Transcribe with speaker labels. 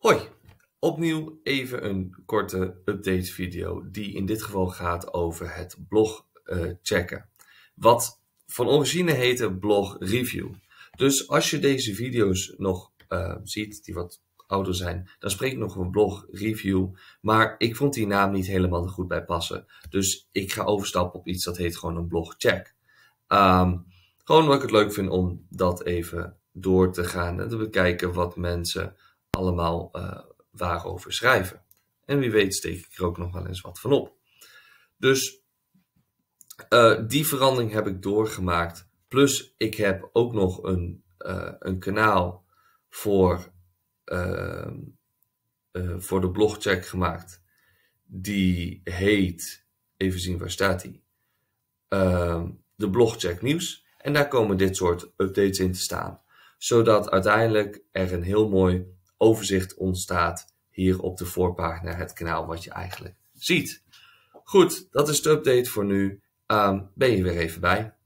Speaker 1: Hoi, opnieuw even een korte update video die in dit geval gaat over het blog eh, checken. Wat van origine heette blog review. Dus als je deze video's nog eh, ziet, die wat ouder zijn, dan spreek ik nog van blog review. Maar ik vond die naam niet helemaal goed bij passen. Dus ik ga overstappen op iets dat heet gewoon een blog check. Ehm, gewoon omdat ik het leuk vind om dat even door te gaan en te bekijken wat mensen allemaal uh, eh, waarover schrijven. En wie weet steek ik er ook nog wel eens wat van op. Dus eh, die verandering heb ik doorgemaakt. Plus ik heb ook nog een, eh, een kanaal voor, ehm, voor de blogcheck gemaakt. Die heet, even zien waar staat die, ehm, de blogcheck nieuws. En daar komen dit soort updates in te staan. Zodat uiteindelijk er een heel mooi overzicht ontstaat hier op de voorpagina, het kanaal wat je eigenlijk ziet. Goed, dat is de update voor nu. Ehm, ben je weer even bij.